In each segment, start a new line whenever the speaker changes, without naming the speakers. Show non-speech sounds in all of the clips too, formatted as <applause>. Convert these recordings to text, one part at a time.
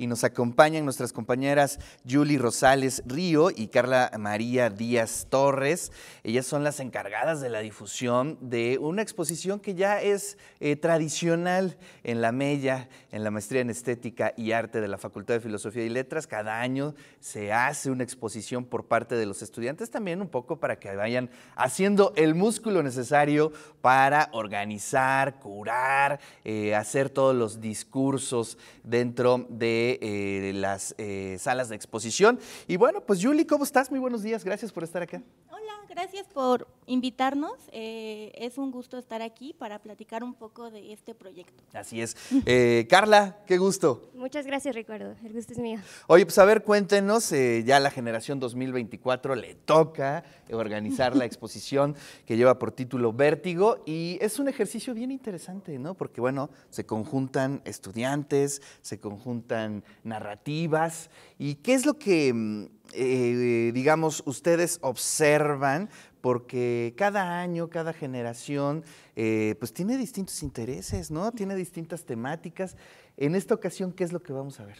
y nos acompañan nuestras compañeras Julie Rosales Río y Carla María Díaz Torres. Ellas son las encargadas de la difusión de una exposición que ya es eh, tradicional en la Mella, en la Maestría en Estética y Arte de la Facultad de Filosofía y Letras. Cada año se hace una exposición por parte de los estudiantes, también un poco para que vayan haciendo el músculo necesario para organizar, curar, eh, hacer todos los discursos dentro de eh, las eh, salas de exposición. Y bueno, pues Julie, ¿cómo estás? Muy buenos días, gracias por estar acá.
Hola, gracias por invitarnos. Eh, es un gusto estar aquí para platicar un poco de este proyecto. Así
es. Carla, qué gusto.
Muchas gracias,
Ricardo. El gusto es mío.
Oye, pues a ver, cuéntenos, ya la generación 2024 le toca organizar la <laughs> exposición que lleva por título Vértigo y es un ejercicio bien interesante, ¿no? Porque bueno, se conjuntan estudiantes, se conjuntan narrativas. ¿Y qué es lo que, mm, eh, digamos, ustedes observan? Porque cada año, cada generación, eh, pues tiene distintos intereses, ¿no? Tiene distintas temáticas. En esta ocasión, ¿qué es lo que vamos a ver?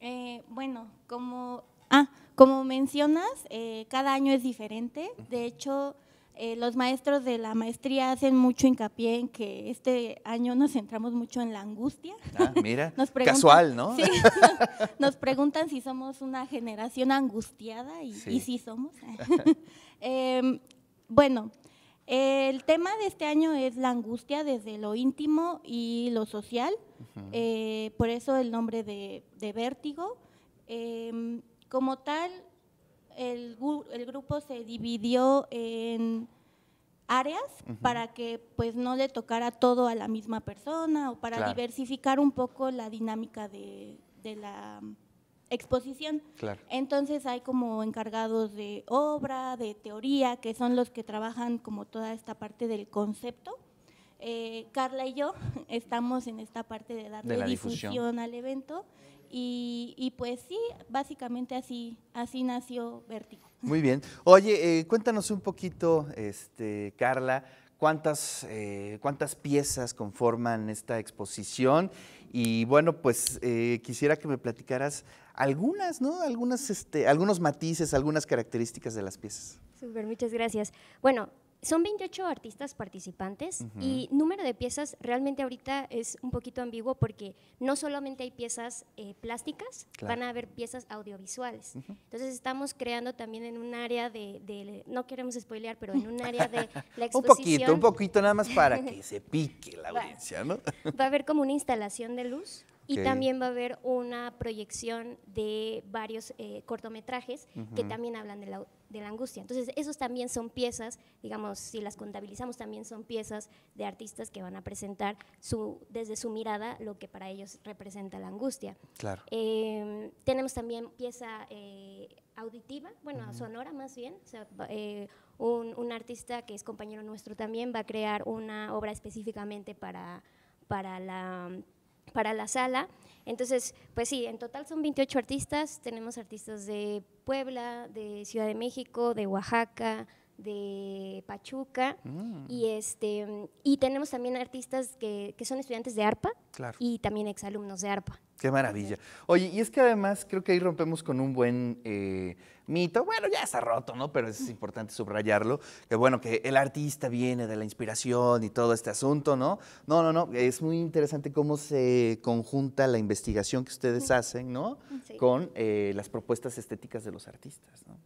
Eh, bueno, como, ah, como mencionas, cada año es diferente. De hecho, eh, los maestros de la maestría hacen mucho hincapié en que este año nos centramos mucho en la angustia.
Ah, mira, <laughs> casual, ¿no? <laughs> Sí, <laughs>
nos, preguntan si somos una generación angustiada y sí, somos. Em, bueno, el tema de este año es la angustia desde lo íntimo y lo social, eh, por eso el nombre de, de vértigo. Em, como tal, el, grupo se dividió en áreas para que pues no le tocara todo a la misma persona o para diversificar un poco la dinámica de, la exposición. Entonces hay como encargados de obra, de teoría, que son los que trabajan como toda esta parte del concepto eh, Carla y yo <laughs> estamos en esta parte de darle difusión. al evento y, pues sí, básicamente así, así nació Vértigo.
<laughs> Muy bien. Oye, eh, cuéntanos un poquito, este, Carla, cuántas, eh, cuántas piezas conforman esta exposición. Y bueno, pues quisiera que me platicaras algunas, ¿no? Algunas, este, algunos matices, algunas características de las piezas.
Súper, muchas gracias. Bueno, son 28 artistas participantes y número de piezas realmente ahorita es un poquito ambiguo porque no solamente hay piezas eh, plásticas, van a haber piezas audiovisuales. Entonces estamos creando también en un área de, de, no queremos spoilear, pero en un área de <laughs> la exposición. un poquito, un poquito nada más para que <laughs> se
pique la audiencia, ¿no?
va a haber como una instalación de luz y también va a haber una proyección de varios eh, cortometrajes que también hablan de la, angustia. Entonces, esos también son piezas, digamos, si las contabilizamos, también son piezas de artistas que van a presentar su, desde su mirada lo que para ellos representa la angustia. Claro. Em, tenemos también pieza eh, auditiva, bueno, sonora más bien. Eh, un, un artista que es compañero nuestro también va a crear una obra específicamente para, para la para la sala. Entonces, pues sí, en total son 28 artistas, tenemos artistas de Puebla, de Ciudad de México, de Oaxaca, de Pachuca mm. y este y tenemos también artistas que, que son estudiantes de ARPA y también exalumnos de ARPA.
Qué maravilla. Oye, y es que además creo que ahí rompemos con un buen eh, mito. Bueno, ya está roto, ¿no? Pero es importante subrayarlo. Que bueno, que el artista viene de la inspiración y todo este asunto, ¿no? No, no, no. Es muy interesante cómo se conjunta la investigación que ustedes hacen, ¿no? Con eh, las propuestas estéticas de los artistas, ¿no?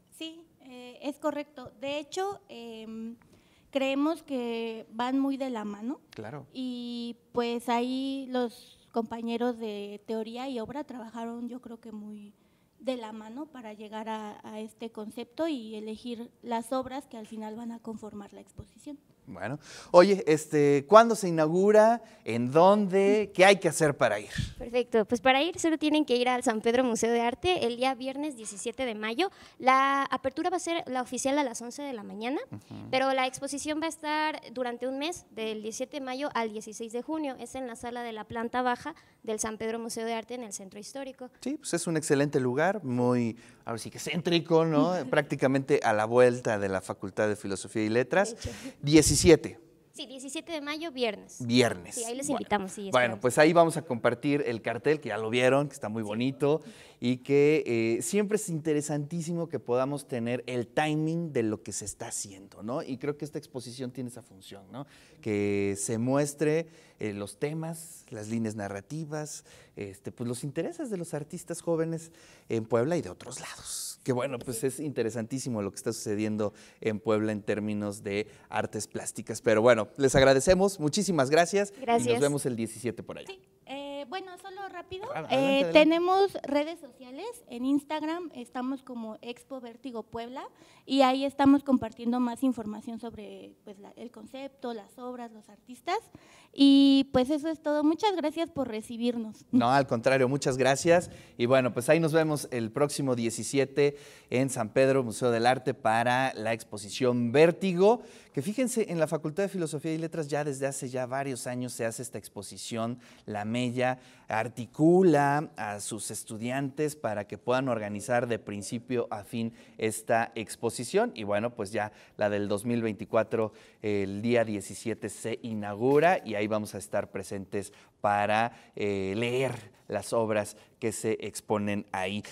es correcto. De hecho, em, creemos que van muy de la mano. Claro. Y pues ahí los compañeros de teoría y obra trabajaron yo creo que muy de la mano para llegar a este concepto y elegir las obras que al final van a conformar la exposición.
Bueno, oye, este, ¿cuándo se inaugura? ¿En dónde? ¿Qué hay que hacer para ir?
Perfecto, pues para ir solo tienen
que ir al San Pedro Museo de Arte el día viernes 17 de mayo. La apertura va a ser la oficial a las 11 de la mañana, pero la exposición va a estar durante un mes, del 17 de mayo al 16 de junio. Es en la sala de la planta baja del San Pedro Museo de Arte en el Centro Histórico.
Sí, pues es un excelente lugar, muy, ahora sí que céntrico, ¿no? <laughs> Prácticamente a la vuelta de la Facultad de Filosofía y Letras. 17 17.
17 de mayo,
viernes. Viernes.
Y ahí les invitamos. bueno,
pues ahí vamos a compartir el cartel, que ya lo vieron, que está muy bonito, y que eh, siempre es interesantísimo que podamos tener el timing de lo que se está haciendo, ¿no? Y creo que esta exposición tiene esa función, ¿no? Que se muestre eh, los temas, las líneas narrativas, este, pues los intereses de los artistas jóvenes en Puebla y de otros lados. Que bueno, pues es interesantísimo lo que está sucediendo en Puebla en términos de artes plásticas. Pero bueno, les agradecemos. Muchísimas gracias. Gracias. Y nos vemos el 17 por allá.
Eh, bueno, solo rápido. Ah, eh, tenemos redes sociales. En Instagram estamos como Expo Vértigo Puebla y ahí estamos compartiendo más información sobre pues, el concepto, las obras, los artistas. Y pues eso es todo. Muchas gracias por recibirnos.
<laughs> No, al contrario, muchas gracias. Y bueno, pues ahí nos vemos el próximo 17 en San Pedro, Museo del Arte, para la exposición Vértigo, que fíjense, en la Facultad de Filosofía y Letras ya desde hace ya varios años se hace esta exposición, la Mella articula a sus estudiantes para que puedan organizar de principio a fin esta exposición y bueno, pues ya la del 2024, el día 17 se inaugura y ahí vamos a estar presentes para eh, leer las obras que se exponen ahí.